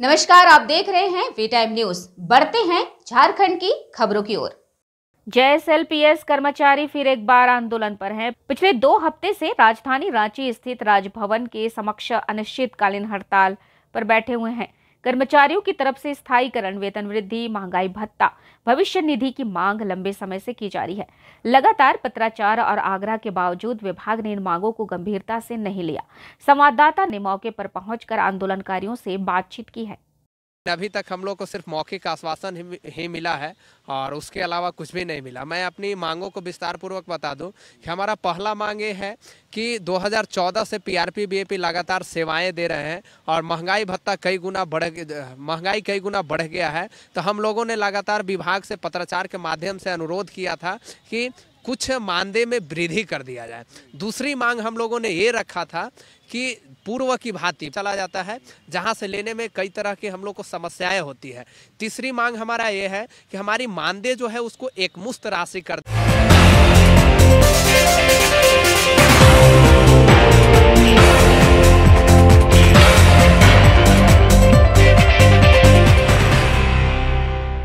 नमस्कार आप देख रहे हैं वी टाइम न्यूज बढ़ते हैं झारखंड की खबरों की ओर जेएसएलपीएस कर्मचारी फिर एक बार आंदोलन पर हैं। पिछले दो हफ्ते से राजधानी रांची स्थित राजभवन के समक्ष अनिश्चितकालीन हड़ताल पर बैठे हुए हैं कर्मचारियों की तरफ से स्थायीकरण वेतन वृद्धि महंगाई भत्ता भविष्य निधि की मांग लंबे समय से की जा रही है लगातार पत्राचार और आग्रह के बावजूद विभाग ने इन मांगों को गंभीरता से नहीं लिया संवाददाता ने मौके पर पहुंचकर आंदोलनकारियों से बातचीत की है अभी तक हम लोग को सिर्फ मौखिक आश्वासन ही, ही मिला है और उसके अलावा कुछ भी नहीं मिला मैं अपनी मांगों को विस्तारपूर्वक बता दूं कि हमारा पहला मांग ये है कि 2014 से पीआरपी बीएपी लगातार सेवाएं दे रहे हैं और महंगाई भत्ता कई गुना बढ़ महंगाई कई गुना बढ़ गया है तो हम लोगों ने लगातार विभाग से पत्राचार के माध्यम से अनुरोध किया था कि कुछ मानदेय में वृद्धि कर दिया जाए दूसरी मांग हम लोगों ने ये रखा था कि पूर्व की भांति चला जाता है जहाँ से लेने में कई तरह की हम लोग को समस्याएं होती है तीसरी मांग हमारा ये है कि हमारी मानदेय जो है उसको एकमुश्त राशि कर